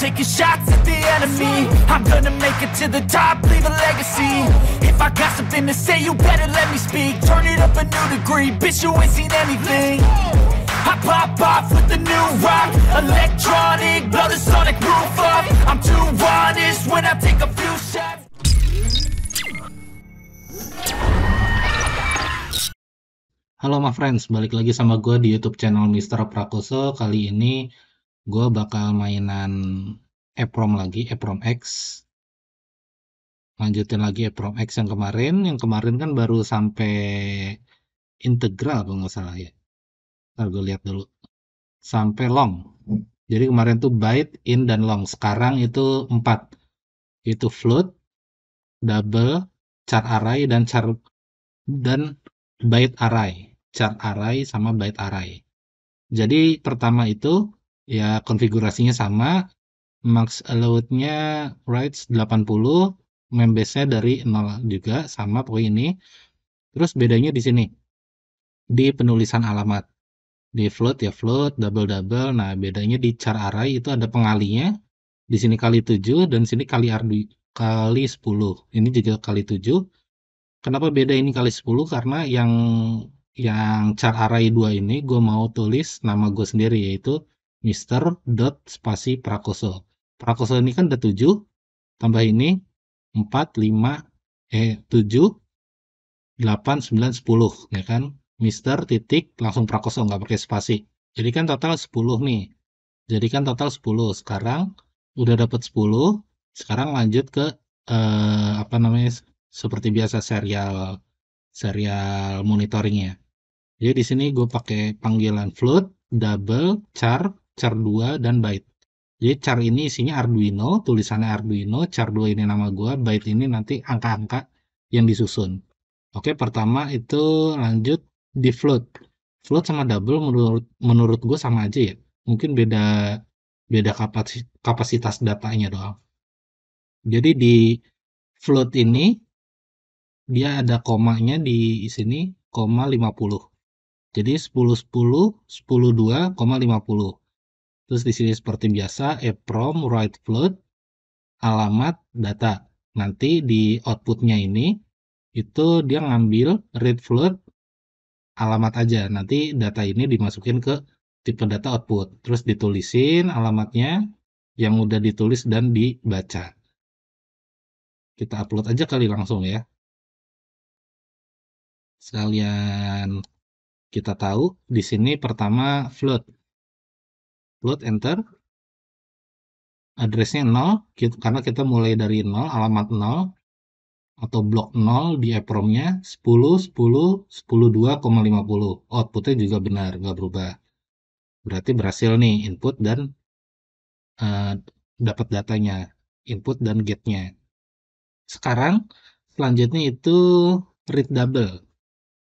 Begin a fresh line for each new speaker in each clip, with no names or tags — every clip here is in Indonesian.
taking shots at the enemy I'm gonna make it to the top, leave a legacy If I got something to say, you better let me speak Turn it up a new degree, bitch, you ain't seen anything I pop off with the new rock
Electronic, blow the sonic roof up I'm too honest when I take a few shots
Halo my friends, balik lagi sama gue di YouTube channel Mr. Prakoso. Kali ini gue bakal mainan EPROM lagi, EPROM X. Lanjutin lagi EPROM X yang kemarin. Yang kemarin kan baru sampai integral kalau nggak salah ya. Ntar gue lihat dulu. Sampai long. Jadi kemarin tuh byte, in, dan long. Sekarang itu empat Itu float, double, char array, dan char dan byte array. Char array sama byte array. Jadi pertama itu Ya konfigurasinya sama, max allowed-nya writes 80, mem base-nya dari 0 juga sama pokoknya ini. Terus bedanya di sini. Di penulisan alamat. Di float ya float, double double. Nah, bedanya di char array itu ada pengalinya. Di sini kali 7 dan sini kali ardu, kali 10. Ini juga kali 7. Kenapa beda ini kali 10? Karena yang yang char array 2 ini gue mau tulis nama gue sendiri yaitu Mister dot spasi Prakoso. Prakoso ini kan ada 7, tambah ini 4, 5, eh 7, 8, 9, 10, ya kan? Mister titik langsung Prakoso, nggak pakai spasi. Jadi kan total 10 nih. Jadi kan total 10. Sekarang udah dapat 10, sekarang lanjut ke eh, apa namanya seperti biasa serial serial monitoringnya. Jadi di sini gue pakai panggilan float double char char 2 dan byte. Jadi char ini isinya Arduino, tulisannya Arduino, char 2 ini nama gua, byte ini nanti angka-angka yang disusun. Oke, pertama itu lanjut di float. Float sama double menurut menurut gue sama aja ya. Mungkin beda beda kapasitas datanya doang. Jadi di float ini dia ada komanya di sini koma 50. Jadi 10 10 10 2, 50. Terus di sini seperti biasa, EPROM, write float alamat data. Nanti di outputnya ini, itu dia ngambil read float alamat aja. Nanti data ini dimasukin ke tipe data output. Terus ditulisin alamatnya yang udah ditulis dan dibaca.
Kita upload aja kali langsung ya. Sekalian
kita tahu di sini pertama float load enter addressnya 0 karena kita mulai dari 0 alamat 0 atau blok 0 di EPROM-nya 10 10 10 2,50 outputnya juga benar nggak berubah berarti berhasil nih input dan uh, dapat datanya input dan gate-nya sekarang selanjutnya itu read double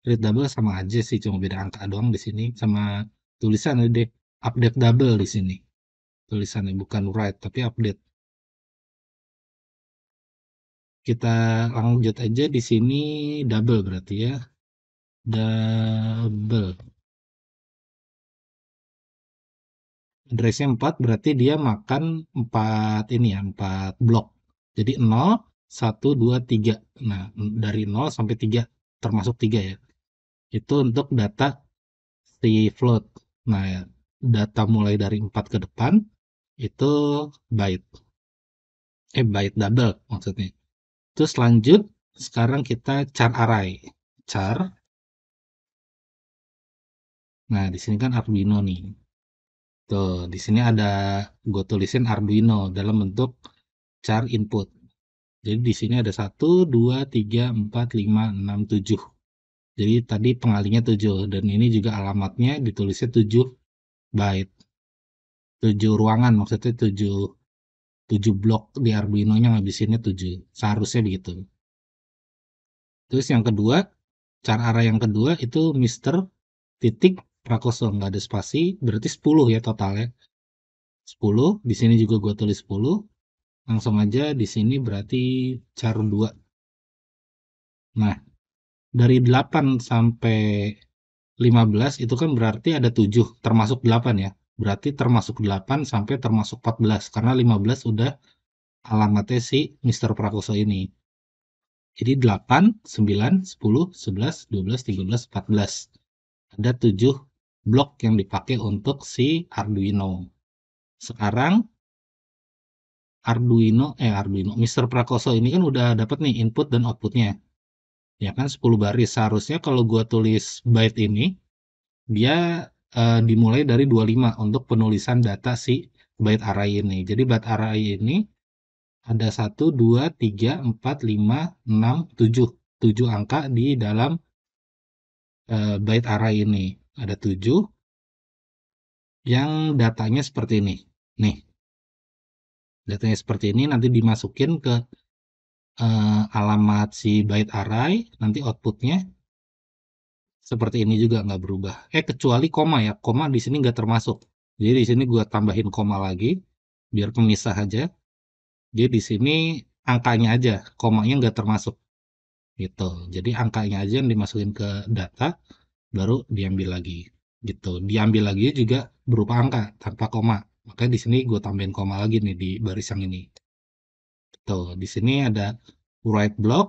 read double sama aja sih cuma beda angka doang di sini sama tulisan ya, deh Update double di sini
tulisannya, bukan write tapi update. Kita lanjut aja di sini double berarti ya. Double. Addressnya 4
berarti dia makan 4 ini ya, 4 blok. Jadi 0, 1, 2, 3. Nah, dari 0 sampai 3 termasuk 3 ya. Itu untuk data si float. Nah, ya data mulai dari 4 ke depan itu byte. Eh byte double maksudnya.
Terus lanjut sekarang kita char array. Char
Nah, di sini kan Arduino nih. Tuh, di sini ada gue tulisin Arduino dalam bentuk char input. Jadi di sini ada 1, 2, 3, 4, 5, 6, 7. Jadi tadi pengalinya 7 dan ini juga alamatnya ditulisnya 7 byte tujuh ruangan maksudnya tujuh tujuh blok di Arduino-nya ngabisinnya tujuh Seharusnya begitu. Terus yang kedua, cara arah yang kedua itu Mister titik prakoso nggak ada spasi, berarti 10 ya totalnya. 10, di sini juga gua tulis 10. Langsung aja di sini berarti cara 2. Nah, dari 8 sampai 15 itu kan berarti ada 7 termasuk 8 ya. Berarti termasuk 8 sampai termasuk 14 karena 15 udah alamatnya si Mr. Prakoso ini. Jadi 8, 9, 10, 11, 12, 13, 14. Ada 7 blok yang dipakai untuk si Arduino. Sekarang Arduino eh Arduino Mr. Prakoso ini kan udah dapat nih input dan outputnya ya kan 10 baris seharusnya kalau gua tulis byte ini dia uh, dimulai dari 25 untuk penulisan data si byte array ini jadi byte array ini ada 1, 2, 3, 4, 5, 6, 7 7 angka di dalam uh, byte array ini ada 7 yang datanya seperti ini
nih datanya seperti ini nanti dimasukin ke
uh, alamat si byte array, nanti outputnya seperti ini juga nggak berubah. Eh kecuali koma ya, koma di sini nggak termasuk. Jadi di sini gua tambahin koma lagi, biar pemisah aja. Jadi di sini angkanya aja, komanya nggak termasuk. Gitu. Jadi angkanya aja yang dimasukin ke data, baru diambil lagi. Gitu. Diambil lagi juga berupa angka tanpa koma. Makanya di sini gue tambahin koma lagi nih di baris yang ini. Tuh, di sini ada write block,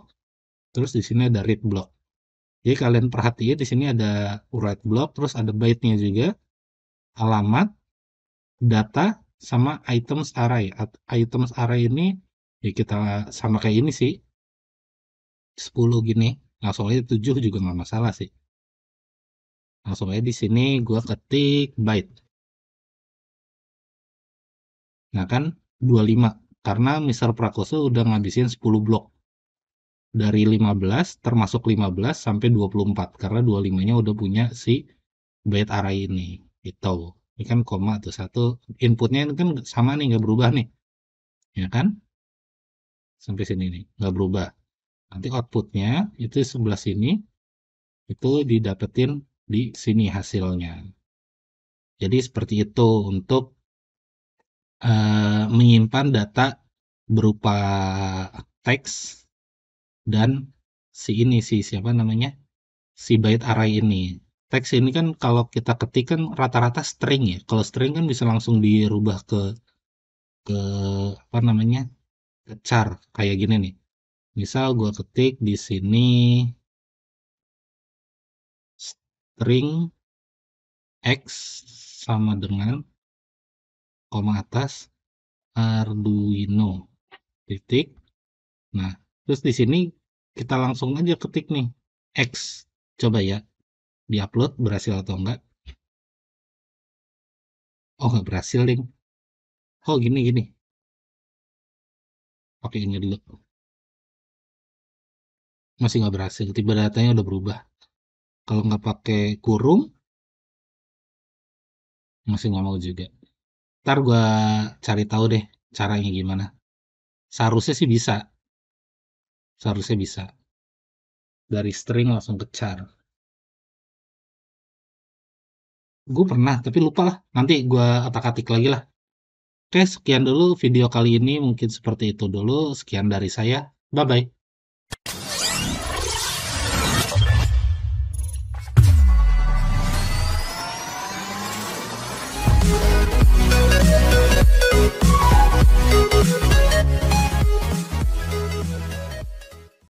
terus di sini ada read block. Jadi kalian perhatiin di sini ada write block, terus ada byte-nya juga, alamat, data, sama items array. Items array ini ya kita sama kayak ini sih, 10 gini. Nah, soalnya 7 juga nggak masalah sih.
Nah, Langsung aja di sini gua ketik byte.
Nah kan 25 karena Mr. Prakoso udah ngabisin 10 blok. Dari 15 termasuk 15 sampai 24 karena 25-nya udah punya si byte array ini. Itu. Ini kan koma tuh satu inputnya ini kan sama nih nggak berubah nih. Ya kan? Sampai sini nih, nggak berubah. Nanti outputnya itu sebelah sini itu didapetin di sini hasilnya. Jadi seperti itu untuk uh, menyimpan data berupa teks dan si ini, si siapa namanya, si byte array ini. Teks ini kan kalau kita ketik kan rata-rata string ya, kalau string kan bisa langsung dirubah ke ke apa namanya, ke char kayak gini nih.
Misal gue ketik di sini string X sama dengan koma
atas Arduino titik. Nah, terus di sini kita langsung aja ketik nih X. Coba ya
diupload berhasil atau enggak. Oh, enggak berhasil, link. Oh, gini gini. Oke ini dulu. Masih nggak berhasil. Tiba datanya udah berubah. Kalau nggak pakai kurung, masih nggak mau juga. Ntar gue cari tahu deh caranya gimana. Seharusnya sih bisa. Seharusnya bisa. Dari string langsung ke char.
Gue pernah, tapi lupa lah. Nanti gue otak atik lagi lah. Oke, sekian dulu video kali ini. Mungkin seperti itu dulu. Sekian dari saya. Bye-bye.